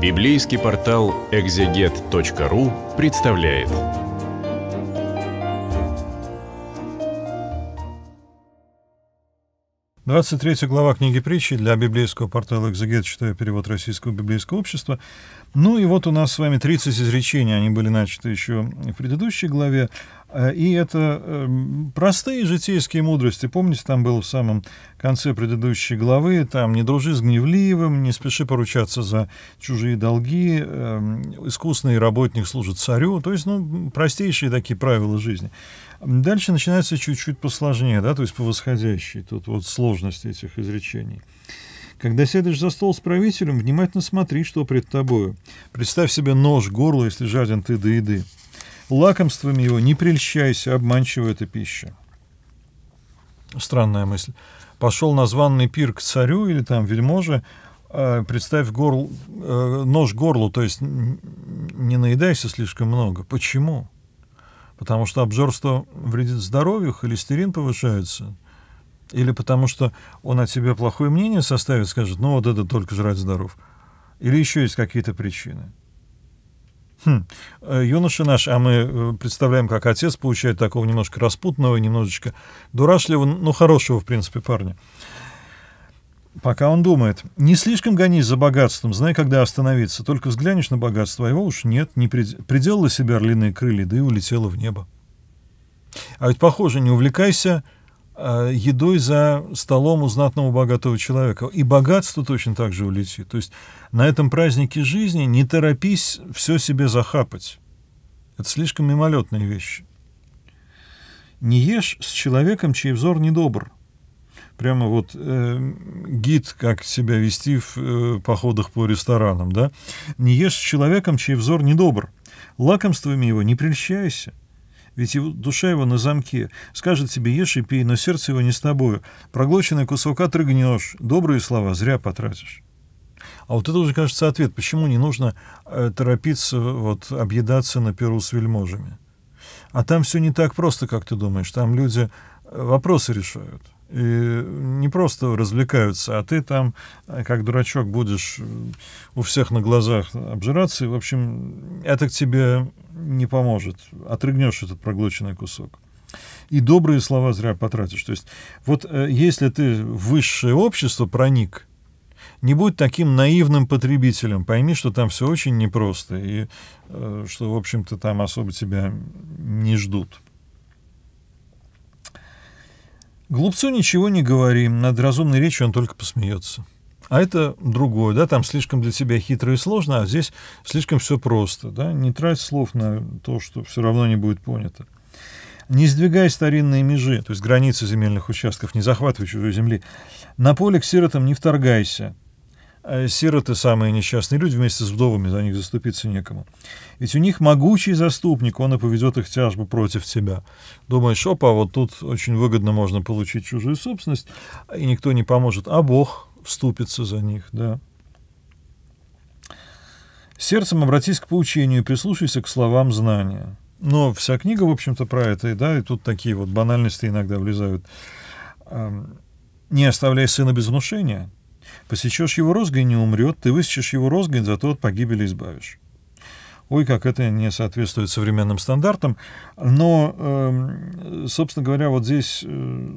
Библейский портал экзегет.ру представляет. Двадцать третья глава книги притчи для библейского портала «Экзегет», читая перевод Российского библейского общества, ну и вот у нас с вами 30 изречений, они были начаты еще в предыдущей главе. Э, и это эм, простые житейские мудрости. Помните, там было в самом конце предыдущей главы, там «не дружи с гневливым, не спеши поручаться за чужие долги, эм, искусный работник служит царю». То есть, ну, простейшие такие правила жизни. Дальше начинается чуть-чуть посложнее, да, то есть по восходящей. Тут вот сложность этих изречений. Когда сядешь за стол с правителем, внимательно смотри, что пред тобою. Представь себе нож, горло, если жаден ты до еды. Лакомствами его не прельщайся, обманчива эта пища. Странная мысль. Пошел на званный пир к царю или там вельможе, а представь горл, э, нож горлу, то есть не наедайся слишком много. Почему? Потому что обжорство вредит здоровью, холестерин повышается – или потому что он о тебе плохое мнение составит, скажет, ну вот это только жрать здоров. Или еще есть какие-то причины. Хм. Э, юноша наш, а мы э, представляем, как отец получает такого немножко распутного, немножечко дурашливого, но ну, хорошего, в принципе, парня. Пока он думает, не слишком гонись за богатством, знай, когда остановиться. Только взглянешь на богатство, а его уж нет, не пред... приделала себе орлиные крылья, да и улетела в небо. А ведь, похоже, не увлекайся Э, едой за столом у знатного богатого человека. И богатство точно так же улетит. То есть на этом празднике жизни не торопись все себе захапать. Это слишком мимолетные вещи. Не ешь с человеком, чей взор недобр. Прямо вот э, гид, как себя вести в э, походах по ресторанам, да? Не ешь с человеком, чей взор недобр. Лакомствами его не прельщайся ведь его, душа его на замке. Скажет тебе, ешь и пей, но сердце его не с тобою. Проглоченный кусок отрыгнешь, добрые слова зря потратишь. А вот это уже, кажется, ответ, почему не нужно э, торопиться вот, объедаться на перу с вельможами. А там все не так просто, как ты думаешь. Там люди э, вопросы решают и не просто развлекаются, а ты там, э, как дурачок, будешь э, у всех на глазах обжираться, и, в общем, это к тебе не поможет. Отрыгнешь этот проглоченный кусок. И добрые слова зря потратишь. То есть, вот э, если ты в высшее общество проник, не будь таким наивным потребителем. Пойми, что там все очень непросто и э, что, в общем-то, там особо тебя не ждут. Глупцу ничего не говорим, над разумной речью он только посмеется. А это другое, да, там слишком для тебя хитро и сложно, а здесь слишком все просто, да, не трать слов на то, что все равно не будет понято. Не сдвигай старинные межи, то есть границы земельных участков, не захватывай чужой земли. На поле к сиротам не вторгайся, Э, сироты самые несчастные люди вместе с вдовами, за них заступиться некому. Ведь у них могучий заступник, он и поведет их тяжбу против тебя. Думаешь, опа, вот тут очень выгодно можно получить чужую собственность, и никто не поможет, а Бог вступится за них, да. Сердцем обратись к поучению, прислушайся к словам знания. Но вся книга, в общем-то, про это, и да, и тут такие вот банальности иногда влезают. Не оставляй сына без внушения — Посечешь его розгой, не умрет, ты высечешь его розгой, зато от погибели избавишь. Ой, как это не соответствует современным стандартам. Но, эм, собственно говоря, вот здесь э,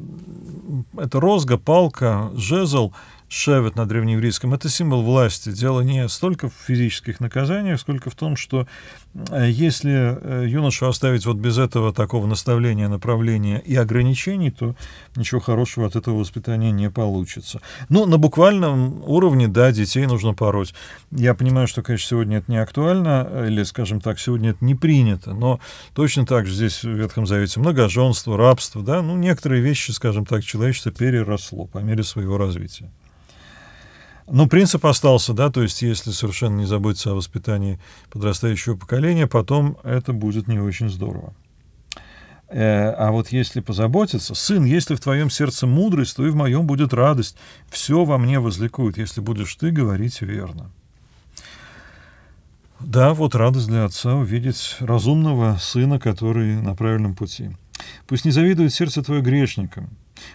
это розга, палка, жезл — шевет на древнееврейском, это символ власти. Дело не столько в физических наказаниях, сколько в том, что э, если э, юношу оставить вот без этого такого наставления, направления и ограничений, то ничего хорошего от этого воспитания не получится. Но ну, на буквальном уровне, да, детей нужно пороть. Я понимаю, что, конечно, сегодня это не актуально, э, или, скажем так, сегодня это не принято, но точно так же здесь в Ветхом Завете многоженство, рабство, да, ну, некоторые вещи, скажем так, человечество переросло по мере своего развития. Но ну, принцип остался, да, то есть если совершенно не заботиться о воспитании подрастающего поколения, потом это будет не очень здорово. Э, а вот если позаботиться, сын, если в твоем сердце мудрость, то и в моем будет радость. Все во мне возликует, если будешь ты говорить верно. Да, вот радость для отца увидеть разумного сына, который на правильном пути. Пусть не завидует сердце твое грешникам,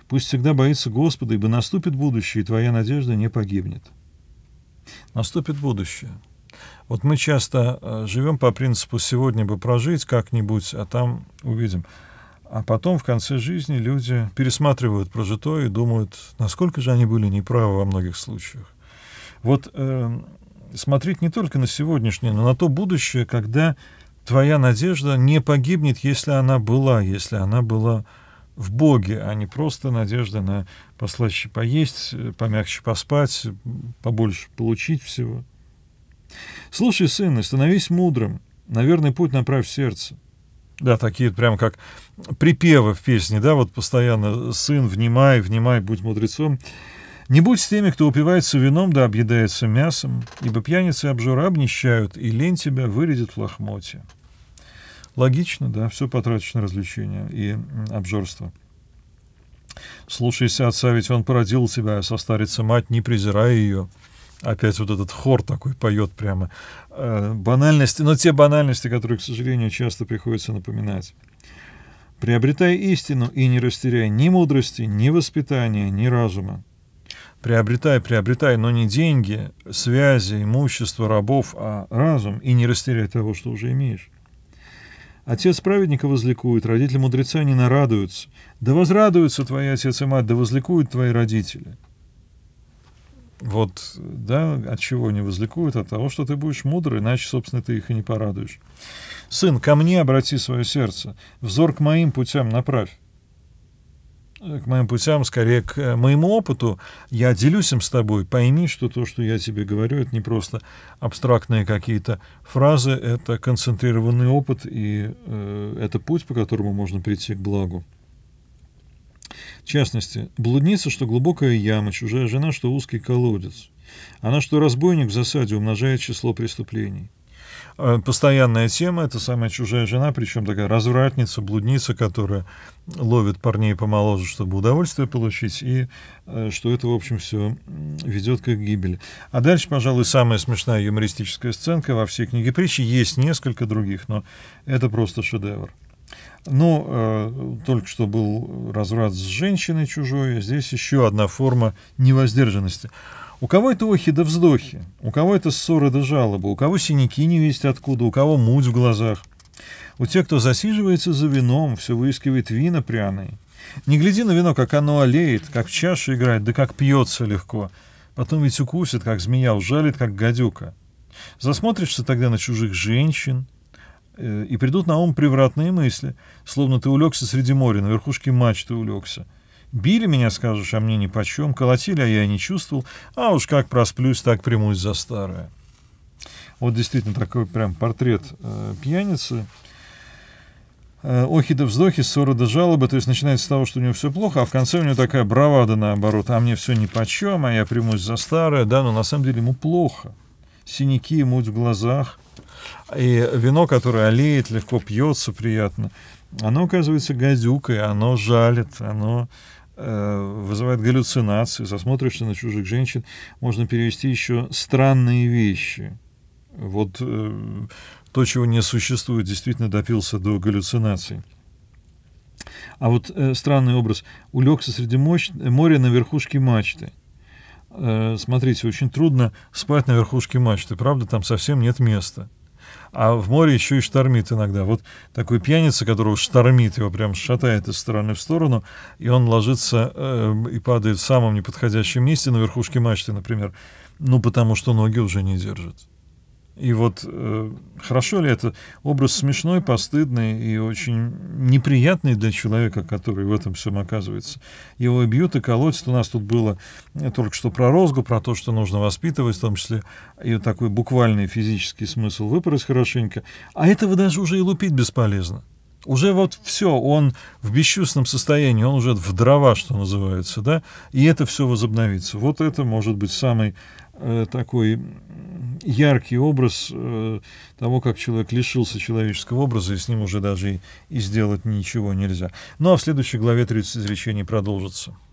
Пусть всегда боится Господа, ибо наступит будущее, и твоя надежда не погибнет. Наступит будущее. Вот мы часто э, живем по принципу «сегодня бы прожить как-нибудь, а там увидим». А потом в конце жизни люди пересматривают прожитое и думают, насколько же они были неправы во многих случаях. Вот э, смотреть не только на сегодняшнее, но на то будущее, когда твоя надежда не погибнет, если она была, если она была в Боге, а не просто надежда на послаще поесть, помягче поспать, побольше получить всего. Слушай, сын, и становись мудрым, на верный путь направь сердце. Да, такие прям как припевы в песне, да, вот постоянно «Сын, внимай, внимай, будь мудрецом». Не будь с теми, кто упивается вином да объедается мясом, ибо пьяницы обжора обнищают, и лень тебя вырядит в лохмотье. Логично, да, все потрачено на развлечения и обжорство. Слушайся отца, ведь он породил тебя, со а состарится мать, не презирая ее. Опять вот этот хор такой поет прямо. Э, банальности, но те банальности, которые, к сожалению, часто приходится напоминать. Приобретай истину и не растеряй ни мудрости, ни воспитания, ни разума. Приобретай, приобретай, но не деньги, связи, имущество, рабов, а разум, и не растеряй того, что уже имеешь. Отец праведника возликует, родители мудреца не нарадуются. Да возрадуются твои отец и мать, да возликуют твои родители. Вот, да, от чего они возликуют? От того, что ты будешь мудрый, иначе, собственно, ты их и не порадуешь. Сын, ко мне обрати свое сердце, взор к моим путям направь к моим путям, скорее к э, моему опыту. Я делюсь им с тобой. Пойми, что то, что я тебе говорю, это не просто абстрактные какие-то фразы, это концентрированный опыт, и э, это путь, по которому можно прийти к благу. В частности, блудница, что глубокая яма, чужая жена, что узкий колодец. Она, что разбойник в засаде, умножает число преступлений. Э, постоянная тема — это самая чужая жена, причем такая развратница, блудница, которая ловит парней помоложе, чтобы удовольствие получить, и э, что это, в общем, все ведет к их гибели. А дальше, пожалуй, самая смешная юмористическая сценка во всей книге притчи. Есть несколько других, но это просто шедевр. Ну, э, только что был разврат с женщиной чужой, а здесь еще одна форма невоздержанности. У кого это охи да вздохи, у кого это ссоры да жалобы, у кого синяки не весть откуда, у кого муть в глазах. У тех, кто засиживается за вином, все выискивает вина пряные. Не гляди на вино, как оно олеет, как в чашу играет, да как пьется легко. Потом ведь укусит, как змея, ужалит, как гадюка. Засмотришься тогда на чужих женщин, э, и придут на ум превратные мысли, словно ты улегся среди моря, на верхушке мачты улегся. Били меня, скажешь, а мне ни почем, колотили, а я не чувствовал, а уж как просплюсь, так примусь за старое. Вот действительно такой прям портрет э, пьяницы. Э, охи да вздохи, ссоры да жалобы, то есть начинается с того, что у него все плохо, а в конце у него такая бравада наоборот, а мне все ни почем, а я примусь за старое, да, но на самом деле ему плохо. Синяки, муть в глазах, и вино, которое олеет, легко пьется, приятно, оно оказывается гадюкой, оно жалит, оно Э, вызывает галлюцинации, засмотришься на чужих женщин, можно перевести еще странные вещи. Вот э, то, чего не существует, действительно допился до галлюцинаций. А вот э, странный образ. Улегся среди мощ... моря на верхушке мачты. Э, смотрите, очень трудно спать на верхушке мачты, правда, там совсем нет места а в море еще и штормит иногда. Вот такой пьяница, которого штормит, его прям шатает из стороны в сторону, и он ложится э, и падает в самом неподходящем месте, на верхушке мачты, например, ну, потому что ноги уже не держат. И вот э, хорошо ли это? Образ смешной, постыдный и очень неприятный для человека, который в этом всем оказывается. Его и бьют и колотят. У нас тут было только что про розгу, про то, что нужно воспитывать, в том числе и такой буквальный физический смысл выпороть хорошенько. А этого даже уже и лупить бесполезно. Уже вот все, он в бесчувственном состоянии, он уже в дрова, что называется, да, и это все возобновится. Вот это может быть самый э, такой яркий образ э, того, как человек лишился человеческого образа, и с ним уже даже и, и сделать ничего нельзя. Ну а в следующей главе 30 изречений продолжится.